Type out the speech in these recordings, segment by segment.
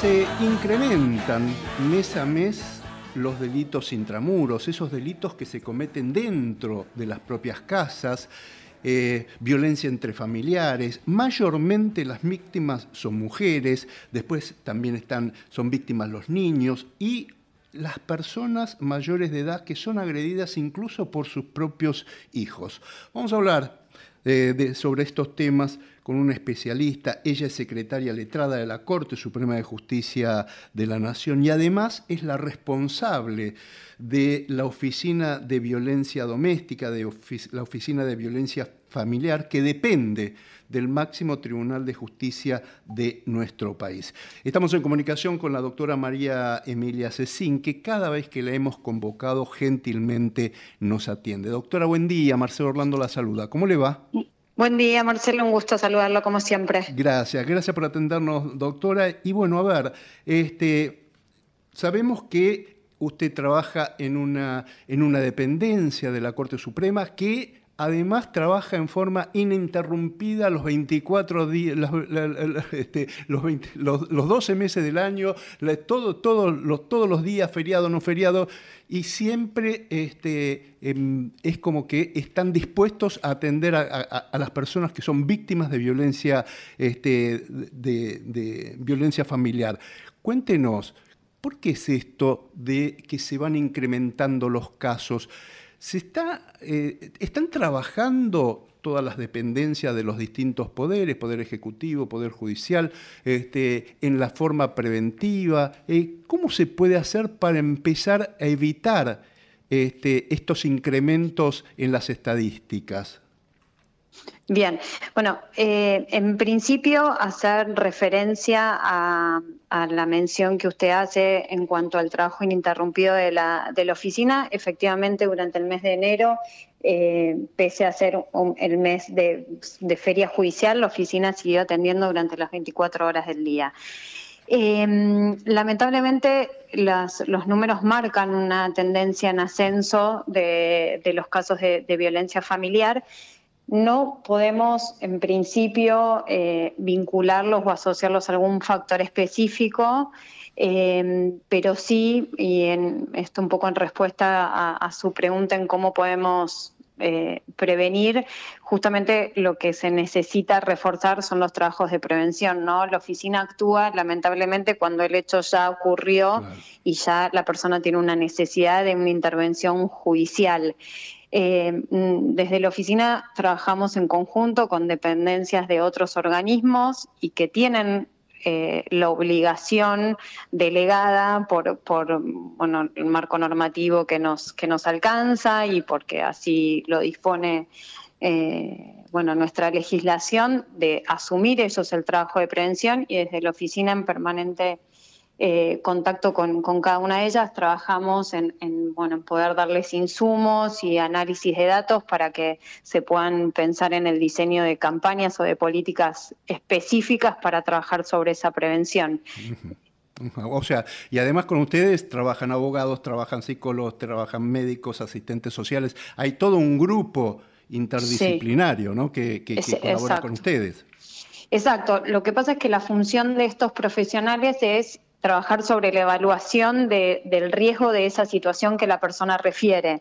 se incrementan mes a mes los delitos intramuros, esos delitos que se cometen dentro de las propias casas, eh, violencia entre familiares. Mayormente las víctimas son mujeres, después también están, son víctimas los niños y las personas mayores de edad que son agredidas incluso por sus propios hijos. Vamos a hablar eh, de, sobre estos temas con una especialista. Ella es secretaria letrada de la Corte Suprema de Justicia de la Nación y además es la responsable de la Oficina de Violencia Doméstica, de la Oficina de Violencia Familiar, que depende del máximo Tribunal de Justicia de nuestro país. Estamos en comunicación con la doctora María Emilia Cecín, que cada vez que la hemos convocado gentilmente nos atiende. Doctora, buen día. Marcelo Orlando la saluda. ¿Cómo le va? Buen día, Marcelo, un gusto saludarlo como siempre. Gracias, gracias por atendernos, doctora. Y bueno, a ver, este, sabemos que usted trabaja en una, en una dependencia de la Corte Suprema que además trabaja en forma ininterrumpida los 24 días, los, 12 este, meses del año, todos los días, feriado, no feriado, y siempre este, em, es como que están dispuestos a atender a, las personas que son víctimas de violencia, este, de violencia familiar. Cuéntenos, ¿por qué es esto de que se van incrementando los casos? se está, eh, están trabajando todas las dependencias de los distintos poderes, poder ejecutivo, poder judicial, este, en la forma preventiva. Eh, ¿Cómo se puede hacer para empezar a evitar este, estos incrementos en las estadísticas? Bien, bueno, eh, en principio hacer referencia a, la mención que usted hace en cuanto al trabajo ininterrumpido de la, oficina. Efectivamente, durante el mes de enero, eh, pese a ser el mes de, feria judicial, la oficina siguió atendiendo durante las 24 horas del día. Em, lamentablemente los números marcan una tendencia en ascenso de, los casos de, de, violencia familiar no podemos, en principio, eh, vincularlos o asociarlos a algún factor específico, eh, pero sí, y esto un poco en respuesta a, su pregunta en cómo podemos eh, prevenir, justamente lo que se necesita reforzar son los trabajos de prevención, ¿no? La oficina actúa lamentablemente cuando el hecho ya ocurrió y ya la persona tiene una necesidad de una intervención judicial. Eh, mm, desde la oficina trabajamos en conjunto con dependencias de otros organismos y que tienen eh, la obligación delegada por, el marco normativo que nos, que nos alcanza y porque así lo dispone eh, bueno, nuestra legislación de asumir ellos el trabajo de prevención y desde la oficina en permanente eh, contacto con, cada una de ellas, trabajamos en, bueno, en poder darles insumos y análisis de datos para que se puedan pensar en el diseño de campañas o de políticas específicas para trabajar sobre esa prevención. O sea, y además con ustedes trabajan abogados, trabajan psicólogos, trabajan médicos, asistentes sociales. Hay todo un grupo interdisciplinario ¿no? que, colabora con ustedes. Exacto. Lo que pasa es que la función de estos profesionales es trabajar sobre la evaluación del riesgo de esa situación que la persona refiere.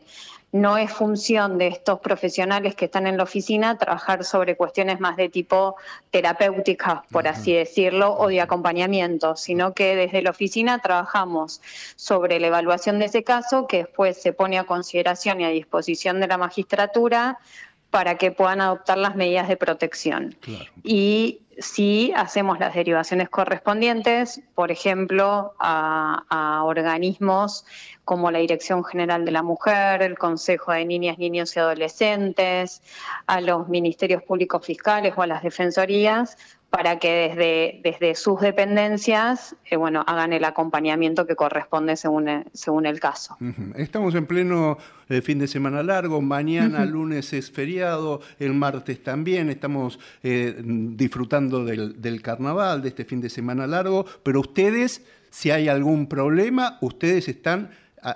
No es función de estos profesionales que están en la oficina trabajar sobre cuestiones más de tipo terapéuticas, por así decirlo, o de acompañamiento, sino que desde la oficina trabajamos sobre la evaluación de ese caso que después se pone a consideración y a disposición de la magistratura para que puedan adoptar las medidas de protección. Y si hacemos las derivaciones correspondientes, por ejemplo, a, organismos como la Dirección General de la Mujer, el Consejo de Niñas, Niños y Adolescentes, a los ministerios públicos fiscales o a las defensorías, para que desde, desde sus dependencias eh, bueno, hagan el acompañamiento que corresponde según, eh, según el caso. Estamos en pleno eh, fin de semana largo, mañana lunes es feriado, el martes también, estamos disfrutando del, carnaval, de este fin de semana largo, pero ustedes, si hay algún problema, ustedes están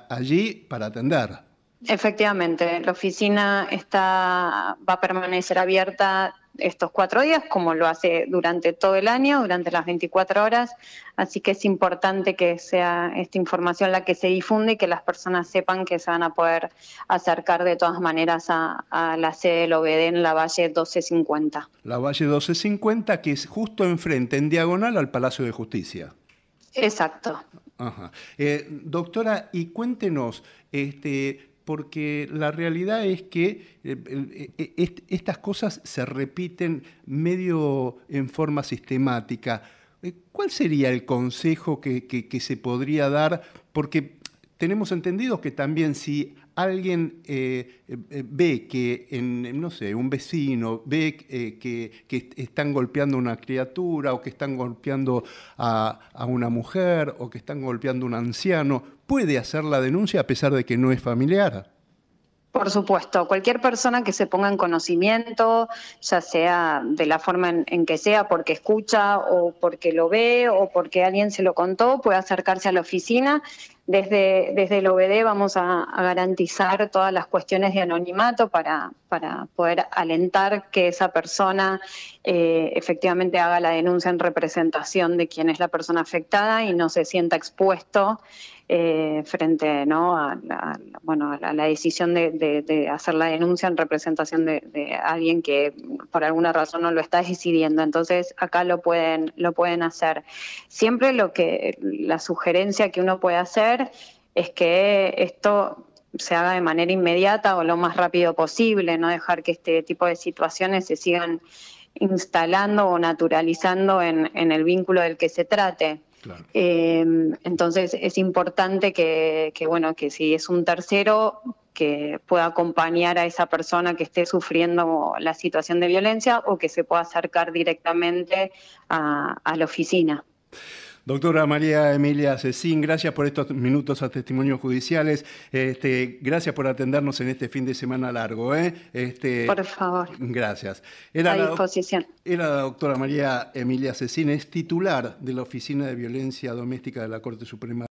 allí para atender. Efectivamente, la oficina está, va a permanecer abierta estos cuatro días, como lo hace durante todo el año, durante las 24 horas. Así que es importante que sea esta información la que se difunde y que las personas sepan que se van a poder acercar de todas maneras a, la sede del OBD en la Valle 1250. La Valle 1250, que es justo enfrente, en diagonal al Palacio de Justicia. Exacto. Eh, doctora, y cuéntenos, este, porque la realidad es que eh, eh, eh, estas cosas se repiten medio en forma sistemática. ¿Cuál sería el consejo que se podría dar? Porque tenemos entendido que también si alguien eh, eh, ve que, en, no sé, un vecino ve eh, que, están golpeando a una criatura o que están golpeando a, a, una mujer o que están golpeando a un anciano, puede hacer la denuncia a pesar de que no es familiar. Por supuesto, cualquier persona que se ponga en conocimiento, ya sea de la forma en, en, que sea, porque escucha o porque lo ve o porque alguien se lo contó, puede acercarse a la oficina desde, desde el OBD vamos a, garantizar todas las cuestiones de anonimato para, para poder alentar que esa persona eh, efectivamente haga la denuncia en representación de quien es la persona afectada y no se sienta expuesto eh, frente ¿no? a, bueno, a la decisión de, de, hacer la denuncia en representación de, de, alguien que por alguna razón no lo está decidiendo. Entonces acá lo pueden, lo pueden hacer. Siempre lo que la sugerencia que uno puede hacer es que esto se haga de manera inmediata o lo más rápido posible, no dejar que este tipo de situaciones se sigan instalando o naturalizando en, el vínculo del que se trate. Em, entonces es importante que, bueno, que si es un tercero que pueda acompañar a esa persona que esté sufriendo la situación de violencia o que se pueda acercar directamente a la oficina. Doctora María Emilia Cecín, gracias por estos minutos a testimonios judiciales. Este, gracias por atendernos en este fin de semana largo. ¿eh? Este, por favor. Gracias. Era a la, disposición. Era la doctora María Emilia Cecín, es titular de la Oficina de Violencia Doméstica de la Corte Suprema.